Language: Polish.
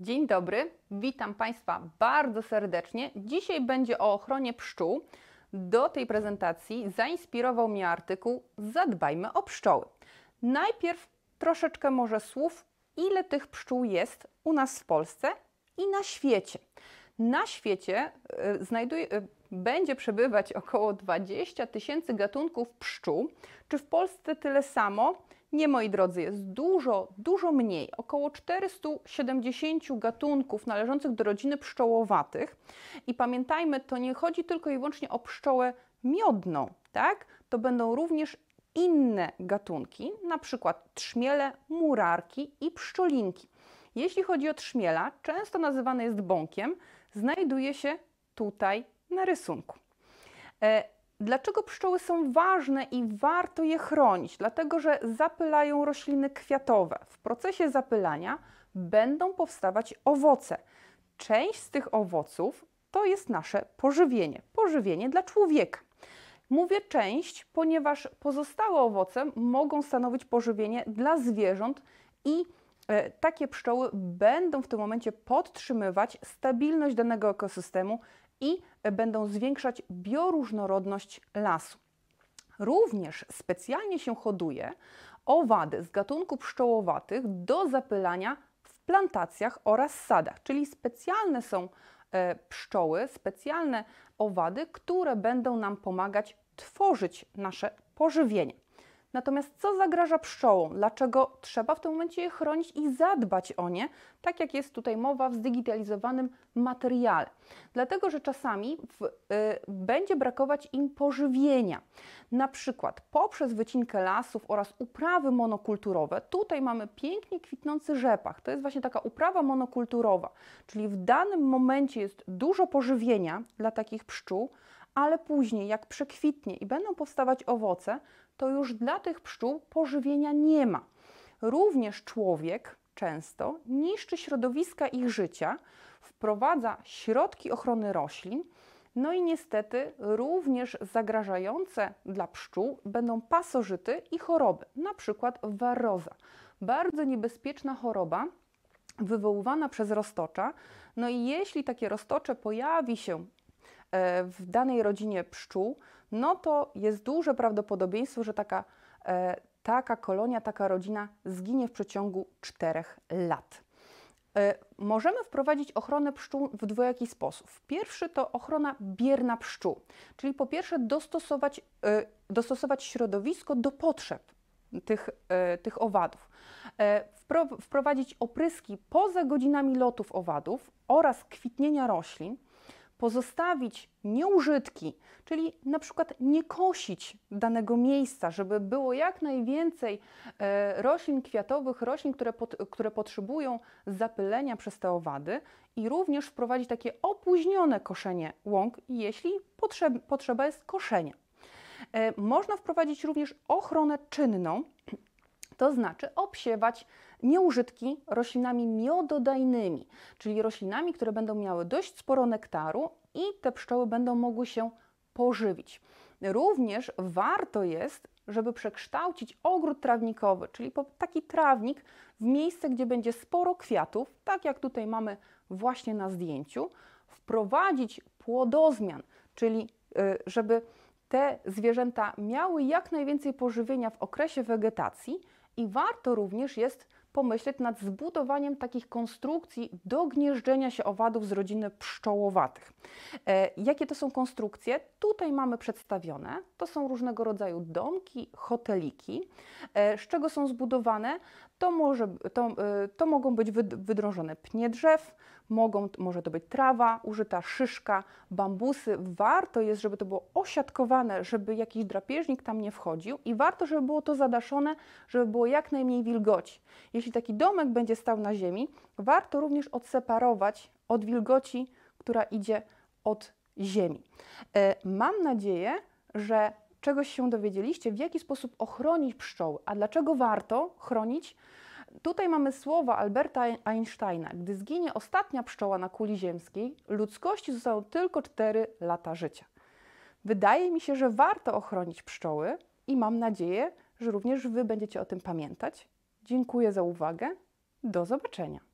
Dzień dobry, witam Państwa bardzo serdecznie. Dzisiaj będzie o ochronie pszczół. Do tej prezentacji zainspirował mnie artykuł Zadbajmy o pszczoły. Najpierw troszeczkę może słów, ile tych pszczół jest u nas w Polsce i na świecie. Na świecie y, znajduje, y, będzie przebywać około 20 tysięcy gatunków pszczół. Czy w Polsce tyle samo? Nie, moi drodzy, jest dużo, dużo mniej. Około 470 gatunków należących do rodziny pszczołowatych. I pamiętajmy, to nie chodzi tylko i wyłącznie o pszczołę miodną, tak? To będą również inne gatunki, na przykład trzmiele, murarki i pszczolinki. Jeśli chodzi o trzmiela, często nazywany jest bąkiem, znajduje się tutaj na rysunku. E, Dlaczego pszczoły są ważne i warto je chronić? Dlatego, że zapylają rośliny kwiatowe. W procesie zapylania będą powstawać owoce. Część z tych owoców to jest nasze pożywienie, pożywienie dla człowieka. Mówię część, ponieważ pozostałe owoce mogą stanowić pożywienie dla zwierząt i E, takie pszczoły będą w tym momencie podtrzymywać stabilność danego ekosystemu i e, będą zwiększać bioróżnorodność lasu. Również specjalnie się hoduje owady z gatunku pszczołowatych do zapylania w plantacjach oraz sadach, czyli specjalne są e, pszczoły, specjalne owady, które będą nam pomagać tworzyć nasze pożywienie. Natomiast co zagraża pszczołom? Dlaczego trzeba w tym momencie je chronić i zadbać o nie, tak jak jest tutaj mowa w zdigitalizowanym materiale? Dlatego, że czasami w, y, będzie brakować im pożywienia. Na przykład poprzez wycinkę lasów oraz uprawy monokulturowe. Tutaj mamy pięknie kwitnący rzepak. To jest właśnie taka uprawa monokulturowa, czyli w danym momencie jest dużo pożywienia dla takich pszczół, ale później jak przekwitnie i będą powstawać owoce, to już dla tych pszczół pożywienia nie ma. Również człowiek często niszczy środowiska ich życia, wprowadza środki ochrony roślin, no i niestety również zagrażające dla pszczół będą pasożyty i choroby, na przykład waroza. Bardzo niebezpieczna choroba wywoływana przez roztocza. No i jeśli takie roztocze pojawi się E, w danej rodzinie pszczół, no to jest duże prawdopodobieństwo, że taka, e, taka kolonia, taka rodzina zginie w przeciągu 4 lat. E, możemy wprowadzić ochronę pszczół w dwojaki sposób. Pierwszy to ochrona bierna pszczół, czyli po pierwsze dostosować, dostosować środowisko do potrzeb tych, tych owadów. Wprowadzić opryski poza godzinami lotów owadów oraz kwitnienia roślin, pozostawić nieużytki, czyli na przykład nie kosić danego miejsca, żeby było jak najwięcej e, roślin kwiatowych, roślin, które, które potrzebują zapylenia przez te owady i również wprowadzić takie opóźnione koszenie łąk, jeśli potrzeb, potrzeba jest koszenia. E, można wprowadzić również ochronę czynną, to znaczy obsiewać nieużytki roślinami miododajnymi, czyli roślinami, które będą miały dość sporo nektaru i te pszczoły będą mogły się pożywić. Również warto jest, żeby przekształcić ogród trawnikowy, czyli taki trawnik, w miejsce, gdzie będzie sporo kwiatów, tak jak tutaj mamy właśnie na zdjęciu, wprowadzić płodozmian, czyli y, żeby te zwierzęta miały jak najwięcej pożywienia w okresie wegetacji, i warto również jest pomyśleć nad zbudowaniem takich konstrukcji do gnieżdżenia się owadów z rodziny pszczołowatych. E, jakie to są konstrukcje? Tutaj mamy przedstawione. To są różnego rodzaju domki, hoteliki. E, z czego są zbudowane? To, może, to, e, to mogą być wydrążone pnie drzew, Mogą, może to być trawa użyta, szyszka, bambusy. Warto jest, żeby to było osiadkowane, żeby jakiś drapieżnik tam nie wchodził i warto, żeby było to zadaszone, żeby było jak najmniej wilgoci. Jeśli taki domek będzie stał na ziemi, warto również odseparować od wilgoci, która idzie od ziemi. E, mam nadzieję, że czegoś się dowiedzieliście, w jaki sposób ochronić pszczoły. A dlaczego warto chronić? Tutaj mamy słowa Alberta Einsteina. Gdy zginie ostatnia pszczoła na kuli ziemskiej, ludzkości zostaną tylko 4 lata życia. Wydaje mi się, że warto ochronić pszczoły i mam nadzieję, że również Wy będziecie o tym pamiętać. Dziękuję za uwagę. Do zobaczenia.